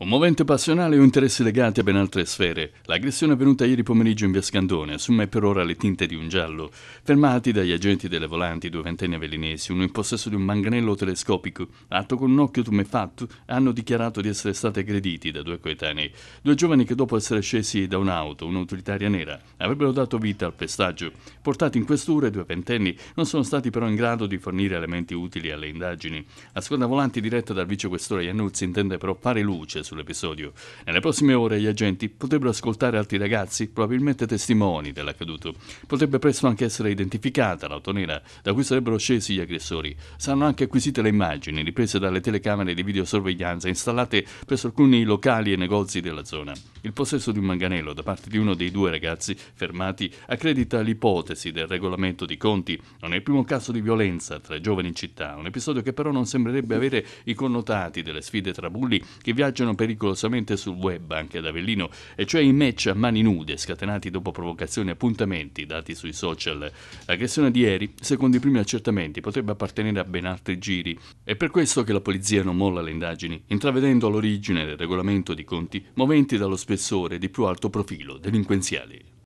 Un movente passionale o interessi legati a ben altre sfere. L'aggressione avvenuta ieri pomeriggio in via Scandone assume per ora le tinte di un giallo. Fermati dagli agenti delle volanti, due ventenni avellinesi, uno in possesso di un manganello telescopico, atto con un occhio tumefatto, hanno dichiarato di essere stati aggrediti da due coetanei. Due giovani che dopo essere scesi da un'auto, un'utilitaria nera, avrebbero dato vita al pestaggio. Portati in questura, i due ventenni non sono stati però in grado di fornire elementi utili alle indagini. La squadra volanti diretta dal vicequestore Iannuzzi intende però fare luce sull'episodio. Nelle prossime ore gli agenti potrebbero ascoltare altri ragazzi, probabilmente testimoni dell'accaduto. Potrebbe presto anche essere identificata l'auto nera da cui sarebbero scesi gli aggressori. Saranno anche acquisite le immagini riprese dalle telecamere di videosorveglianza installate presso alcuni locali e negozi della zona. Il possesso di un manganello da parte di uno dei due ragazzi fermati accredita l'ipotesi del regolamento di conti. Non è il primo caso di violenza tra i giovani in città, un episodio che però non sembrerebbe avere i connotati delle sfide tra bulli che viaggiano pericolosamente sul web anche ad Avellino, e cioè i match a mani nude scatenati dopo provocazioni e appuntamenti dati sui social. L'aggressione di ieri, secondo i primi accertamenti, potrebbe appartenere a ben altri giri. È per questo che la polizia non molla le indagini, intravedendo l'origine del regolamento di conti moventi dallo spessore di più alto profilo delinquenziali.